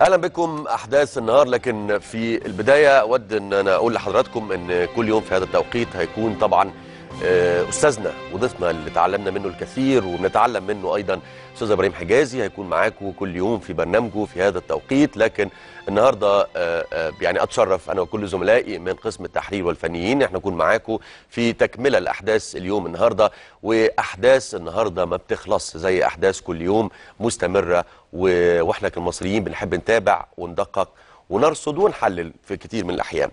اهلا بكم احداث النهار لكن في البدايه اود ان انا اقول لحضراتكم ان كل يوم في هذا التوقيت هيكون طبعا آه، استاذنا وضيفنا اللي تعلمنا منه الكثير وبنتعلم منه ايضا استاذ ابراهيم حجازي هيكون معاكم كل يوم في برنامجه في هذا التوقيت لكن النهارده آه، آه، يعني اتشرف انا وكل زملائي من قسم التحرير والفنيين احنا نكون معاكم في تكمله الاحداث اليوم النهارده واحداث النهارده ما بتخلص زي احداث كل يوم مستمره واحنا كمصريين بنحب نتابع وندقق ونرصد ونحلل في كتير من الأحيان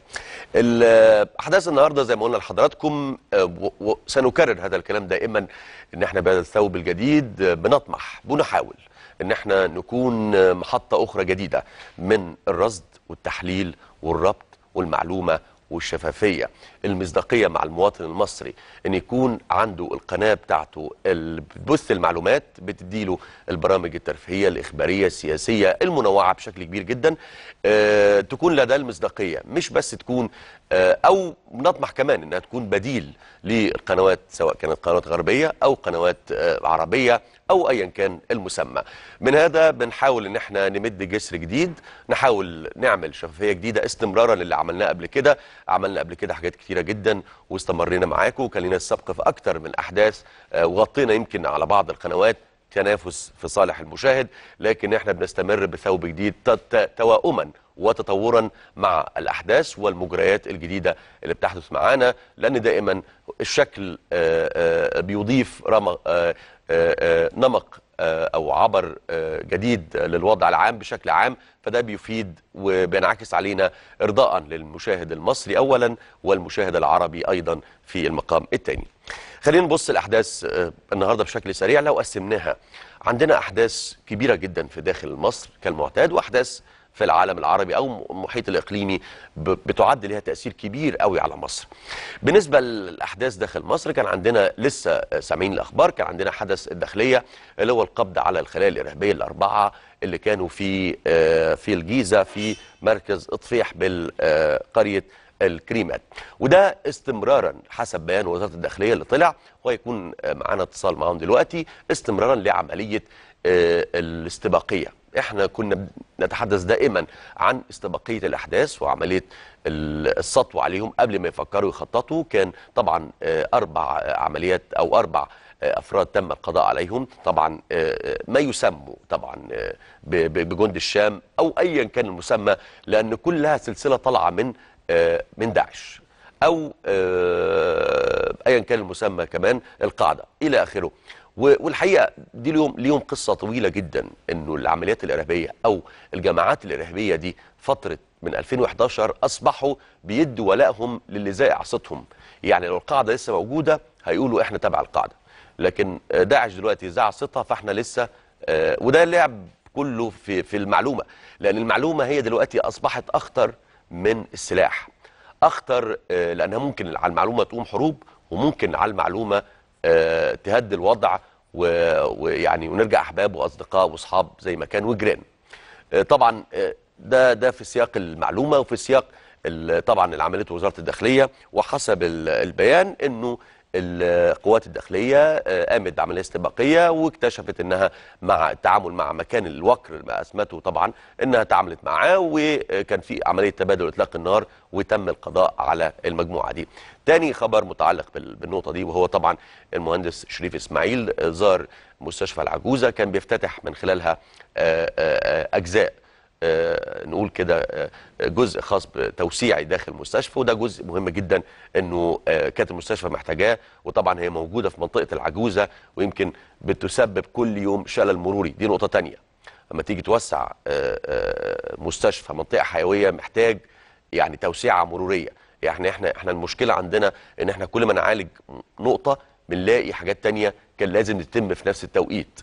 أحداث النهاردة زي ما قلنا لحضراتكم آه، سنكرر هذا الكلام دائما إن احنا بهذا الثوب الجديد آه، بنطمح بنحاول إن احنا نكون آه، محطة أخرى جديدة من الرصد والتحليل والربط والمعلومة والشفافية المصداقيه مع المواطن المصري ان يكون عنده القناه بتاعته اللي بتبث المعلومات بتديله البرامج الترفيهيه الاخباريه السياسيه المنوعه بشكل كبير جدا أه تكون لدى المصداقيه مش بس تكون أه او نطمح كمان انها تكون بديل للقنوات سواء كانت قنوات غربيه او قنوات أه عربيه او ايا كان المسمى من هذا بنحاول ان احنا نمد جسر جديد نحاول نعمل شفافيه جديده استمرارا للي عملناه قبل كده عملنا قبل كده حاجات كتير كتيرة جدا واستمرنا معاكم وكان لنا السبق في أكتر من أحداث آه، وغطينا يمكن على بعض القنوات تنافس في صالح المشاهد لكن احنا بنستمر بثوب جديد تواؤما وتطورا مع الأحداث والمجريات الجديدة اللي بتحدث معانا لأن دائما الشكل آه، آه، بيضيف رمق نمق آه، او عبر آه، جديد للوضع العام بشكل عام فده بيفيد وبينعكس علينا ارضاء للمشاهد المصري اولا والمشاهد العربي ايضا في المقام الثاني خلينا نبص الاحداث آه، النهارده بشكل سريع لو قسمناها عندنا احداث كبيره جدا في داخل مصر كالمعتاد واحداث في العالم العربي او المحيط الاقليمي بتعد لها تاثير كبير قوي على مصر. بالنسبه للاحداث داخل مصر كان عندنا لسه سامعين الاخبار كان عندنا حدث الداخليه اللي هو القبض على الخلايا الارهابيه الاربعه اللي كانوا في آه، في الجيزه في مركز اطفيح بالقريه الكريمات وده استمرارا حسب بيان وزاره الداخليه اللي طلع ويكون آه، معانا اتصال معاهم دلوقتي استمرارا لعمليه آه، الاستباقيه احنا كنا نتحدث دائما عن استباقيه الاحداث وعمليه السطو عليهم قبل ما يفكروا يخططوا كان طبعا آه، اربع عمليات او اربع آه، افراد تم القضاء عليهم طبعا آه، ما يسموا طبعا بجند الشام او ايا كان المسمى لان كلها سلسله طالعه من من داعش او ايا كان المسمى كمان القاعده الى اخره والحقيقه دي اليوم ليهم قصه طويله جدا انه العمليات الارهابيه او الجماعات الارهابيه دي فتره من 2011 اصبحوا بيدوا ولائهم للي زي عصتهم يعني لو القاعده لسه موجوده هيقولوا احنا تبع القاعده لكن داعش دلوقتي زي عصتها فاحنا لسه آه، وده لعب كله في في المعلومه لان المعلومه هي دلوقتي اصبحت اخطر من السلاح اخطر آه، لانها ممكن على المعلومه تقوم حروب وممكن على المعلومه آه، تهدي الوضع ويعني ونرجع احباب واصدقاء واصحاب زي ما كان وجيران آه، طبعا آه، ده ده في سياق المعلومه وفي سياق طبعا عملته وزاره الداخليه وحسب البيان انه القوات الداخليه آه، قامت بعمليه استباقيه واكتشفت انها مع التعامل مع مكان الوكر اللي اسمته طبعا انها تعاملت معاه وكان في عمليه تبادل اطلاق النار وتم القضاء على المجموعه دي. تاني خبر متعلق بالنقطه دي وهو طبعا المهندس شريف اسماعيل زار مستشفى العجوزه كان بيفتتح من خلالها آه، آه، اجزاء آه، نقول كده آه، جزء خاص بتوسيعي داخل المستشفى وده جزء مهم جدا انه آه، كانت المستشفى محتاجاه وطبعا هي موجوده في منطقه العجوزه ويمكن بتسبب كل يوم شلل مروري دي نقطه ثانيه لما تيجي توسع مستشفى منطقه حيويه محتاج يعني توسيعه مروريه يعني احنا احنا المشكله عندنا ان احنا كل ما نعالج نقطه بنلاقي حاجات تانية كان لازم تتم في نفس التوقيت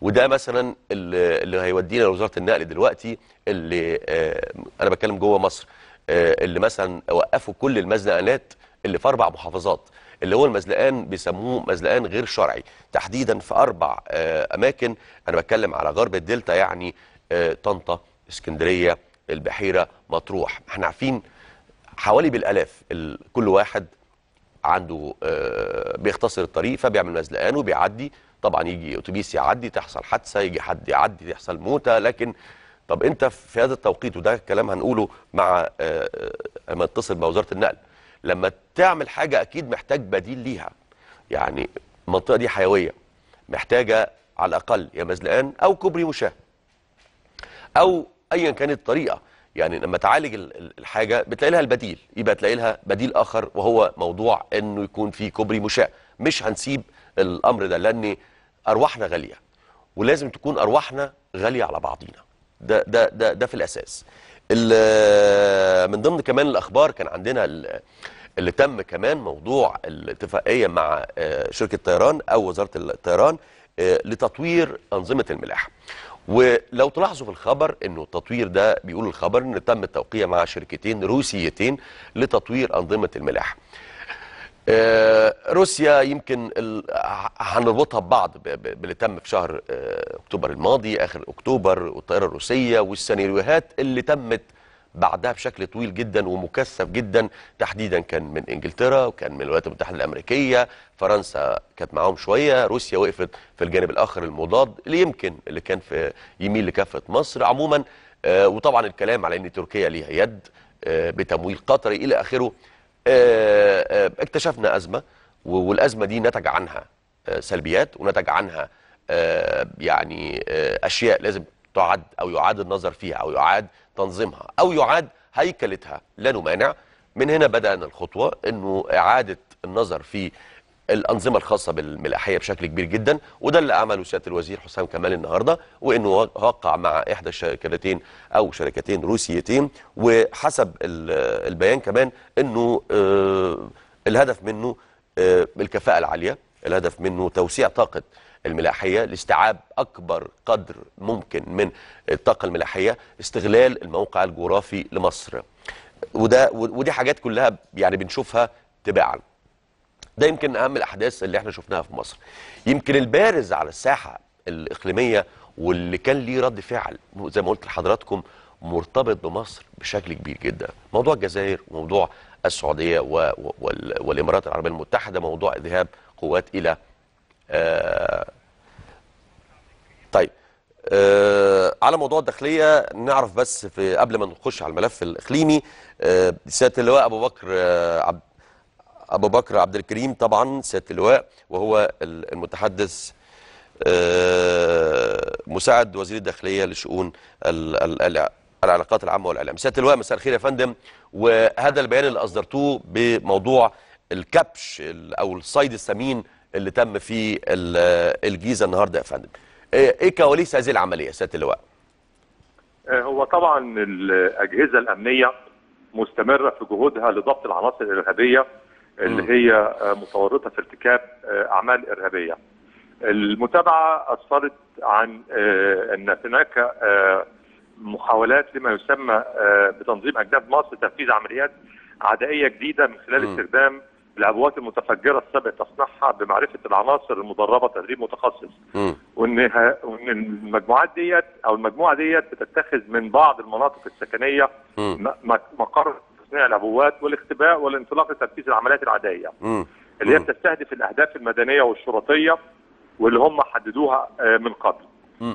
وده مثلا اللي هيودينا لوزاره النقل دلوقتي اللي آه انا بتكلم جوه مصر آه اللي مثلا وقفوا كل المزنقانات اللي في اربع محافظات اللي هو المزلقان بيسموه مزلقان غير شرعي تحديدا في اربع آه اماكن انا بتكلم على غرب الدلتا يعني آه، طنطا اسكندريه البحيره مطروح احنا عارفين حوالي بالالاف كل واحد عنده آه، بيختصر الطريق فبيعمل مزلقان وبيعدي طبعا يجي اتوبيس يعدي تحصل حادثه يجي حد يعدي تحصل موته لكن طب انت في هذا التوقيت وده كلام هنقوله مع آه، آه، لما اتصل بوزاره النقل لما تعمل حاجه اكيد محتاج بديل ليها يعني المنطقه دي حيويه محتاجه على الاقل يا مزلقان او كوبري مشاه او ايا كانت الطريقه يعني لما تعالج الحاجه بتلاقي لها البديل يبقى تلاقي لها بديل اخر وهو موضوع انه يكون في كوبري مشاه مش هنسيب الامر ده لان ارواحنا غاليه ولازم تكون ارواحنا غاليه على بعضينا ده ده ده ده في الاساس من ضمن كمان الاخبار كان عندنا اللي تم كمان موضوع الاتفاقيه مع آه، شركه طيران او وزاره الطيران آه، لتطوير انظمه الملاحه ولو تلاحظوا في الخبر انه التطوير ده بيقول الخبر ان تم التوقيع مع شركتين روسيتين لتطوير انظمه الملاحه آه، روسيا يمكن هنربطها ببعض باللي تم في شهر آه، اكتوبر الماضي اخر اكتوبر والطائره الروسيه والسيناريوهات اللي تمت بعدها بشكل طويل جدا ومكثف جدا تحديدا كان من انجلترا وكان من الولايات المتحده الامريكيه فرنسا كانت معاهم شويه روسيا وقفت في الجانب الاخر المضاد اللي يمكن اللي كان في يميل لكافه مصر عموما آه، وطبعا الكلام على ان تركيا ليها يد بتمويل قطري الى اخره آه، آه، اكتشفنا أزمة والأزمة دي نتج عنها آه، سلبيات ونتج عنها يعني أشياء لازم تعد أو يعاد النظر فيها أو يعاد تنظيمها أو يعاد هيكلتها لا نمانع من هنا بدأنا الخطوة أنه إعادة النظر في الانظمه الخاصه بالملاحيه بشكل كبير جدا وده اللي عمله سياده الوزير حسام كمال النهارده وانه وقع مع احدى الشركتين او شركتين روسيتين وحسب البيان كمان انه آه، الهدف منه آه، الكفاءه العاليه الهدف منه توسيع طاقه الملاحيه لاستيعاب اكبر قدر ممكن من الطاقه الملاحيه استغلال الموقع الجغرافي لمصر وده ودي حاجات كلها يعني بنشوفها تباعا ده يمكن اهم الاحداث اللي احنا شفناها في مصر يمكن البارز على الساحه الاقليميه واللي كان ليه رد فعل زي ما قلت لحضراتكم مرتبط بمصر بشكل كبير جدا موضوع الجزائر وموضوع السعوديه والامارات العربيه المتحده موضوع ذهاب قوات الى آه طيب آه على موضوع الداخليه نعرف بس في قبل ما نخش على الملف الاقليمي آه سياده اللواء ابو بكر آه عبد أبو بكر عبد الكريم طبعا سيادة اللواء وهو المتحدث آه، مساعد وزير الداخلية لشؤون العلاقات العامة والإعلام سيادة اللواء مساء الخير يا فندم وهذا البيان اللي أصدرتوه بموضوع الكبش أو الصيد السمين اللي تم في الجيزة النهاردة يا فندم إيه, إيه كواليس هذه العملية سيادة اللواء آه، هو طبعا الأجهزة الأمنية مستمرة في جهودها لضبط العناصر الإرهابية اللي هي آه، متورطه في ارتكاب آه، اعمال ارهابيه. المتابعه اثرت عن آه، ان هناك محاولات لما يسمى بتنظيم اجناد مصر تنفيذ عمليات عدائيه جديده من خلال استخدام العبوات المتفجره السابق تصنيعها بمعرفه العناصر المدربه تدريب متخصص وان وان المجموعات ديت او المجموعه ديت بتتخذ من بعض المناطق السكنيه مقر تصنيع العبوات والاختباء والانطلاق لتنفيذ العمليات العدائيه اللي هي بتستهدف الاهداف المدنيه والشرطيه واللي هم حددوها آه، من قبل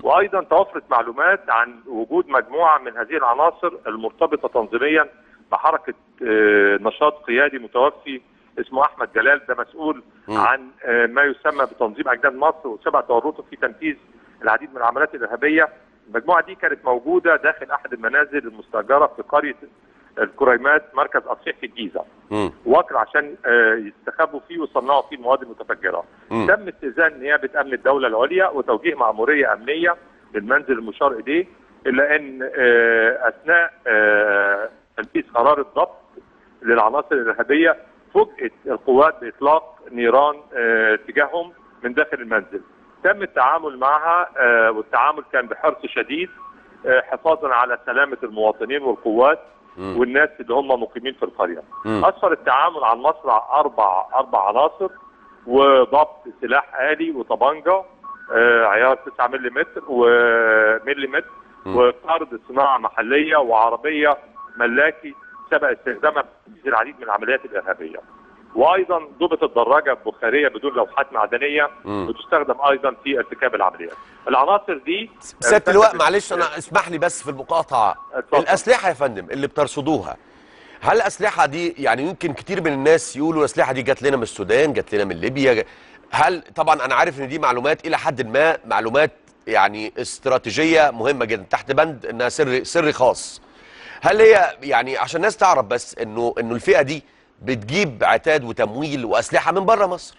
وايضا توفرت معلومات عن وجود مجموعه من هذه العناصر المرتبطه تنظيميا بحركه آه، نشاط قيادي متوفي اسمه احمد جلال ده مسؤول عن آه، ما يسمى بتنظيم اجداد مصر وسبع تورطه في تنفيذ العديد من العمليات الارهابيه المجموعه دي كانت موجوده داخل احد المنازل المستاجره في قريه الكريمات مركز اصيح في الجيزه وكر عشان آه، يستخبوا فيه ويصنعوا فيه المواد المتفجره تم استئذان نيابه امن الدوله العليا وتوجيه معموريه امنيه للمنزل المشار اليه الا ان آه، اثناء آه، تنفيذ قرار الضبط للعناصر الارهابيه فوجئت القوات باطلاق نيران تجاههم من داخل المنزل تم التعامل معها والتعامل كان بحرص شديد حفاظا على سلامه المواطنين والقوات والناس اللي هم مقيمين في القريه. اثر التعامل على المصنع اربع اربع عناصر وضبط سلاح آلي وطبنجه آه عيار 9 ملم وملم وطرد صناعه محليه وعربيه ملاكي سبق استخدامها في العديد من العمليات الارهابيه. وايضا ضبط الدراجه البخاريه بدون لوحات معدنيه مم. بتستخدم ايضا في ارتكاب العمليات. العناصر دي سياده اللواء معلش انا اسمح لي بس في المقاطعه اتفضل. الاسلحه يا فندم اللي بترصدوها هل الاسلحه دي يعني يمكن كتير من الناس يقولوا الاسلحه دي جت لنا من السودان، جت لنا من ليبيا هل طبعا انا عارف ان دي معلومات الى حد ما معلومات يعني استراتيجيه مهمه جدا تحت بند انها سر سر خاص. هل هي يعني عشان الناس تعرف بس انه انه الفئه دي بتجيب عتاد وتمويل واسلحه من بره مصر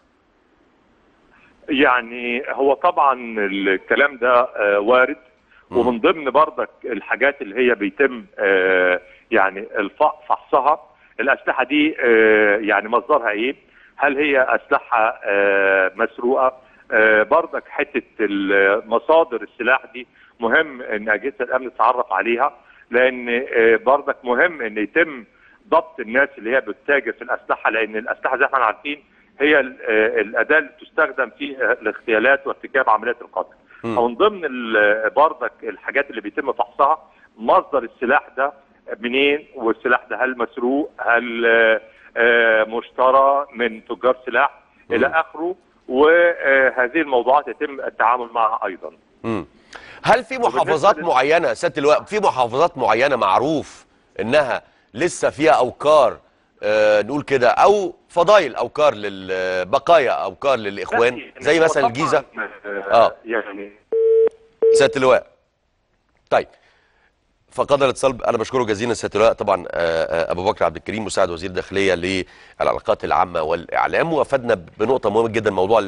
يعني هو طبعا الكلام ده آه، وارد ومن ضمن بردك الحاجات اللي هي بيتم آه، يعني فحصها الاسلحه دي آه، يعني مصدرها ايه هل هي اسلحه مسروقه بردك حته مصادر السلاح دي مهم ان اجهزه الامن تتعرف عليها لان بردك مهم ان يتم ضبط الناس اللي هي بتتاجر في الاسلحه لان الاسلحه زي ما احنا عارفين هي آه، الاداه اللي تستخدم في الاغتيالات وارتكاب عمليات القتل. ومن ضمن بردك الحاجات اللي بيتم فحصها مصدر السلاح ده منين والسلاح ده هل مسروق هل آه، آه، مشترى من تجار سلاح الى اخره وهذه الموضوعات يتم التعامل معها ايضا. هل في محافظات معينه سياده اللواء في محافظات معينه معروف انها لسه فيها أوكار آه نقول كده أو فضايل أوكار للبقايا أوكار للإخوان يعني زي مثلا الجيزة آه, آه. يعني سيادة اللواء طيب فقد الاتصال انا بشكره جزيلا سياده اللواء طبعا آه، آه، ابو بكر عبد الكريم مساعد وزير الداخليه للعلاقات العامه والاعلام وافادنا بنقطه مهمه جدا موضوع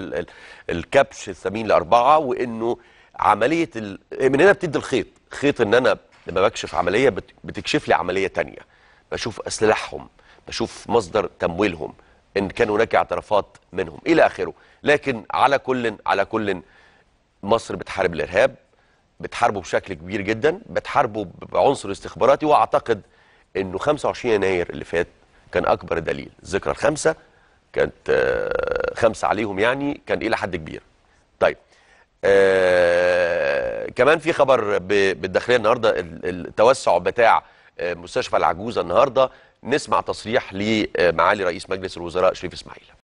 الكبش الثمين لاربعه وانه عمليه من هنا بتدي الخيط خيط ان انا لما بكشف عمليه بتكشف لي عمليه ثانيه بشوف اسلحهم بشوف مصدر تمويلهم ان كان هناك اعترافات منهم الى اخره لكن على كل على كل مصر بتحارب الارهاب بتحاربه بشكل كبير جدا بتحاربه بعنصر استخباراتي واعتقد انه 25 يناير اللي فات كان اكبر دليل ذكرى الخمسه كانت آه، خمسه عليهم يعني كان الى حد كبير طيب آه كمان في خبر بالداخليه النهارده التوسع بتاع مستشفى العجوزه النهارده نسمع تصريح لمعالي رئيس مجلس الوزراء شريف اسماعيل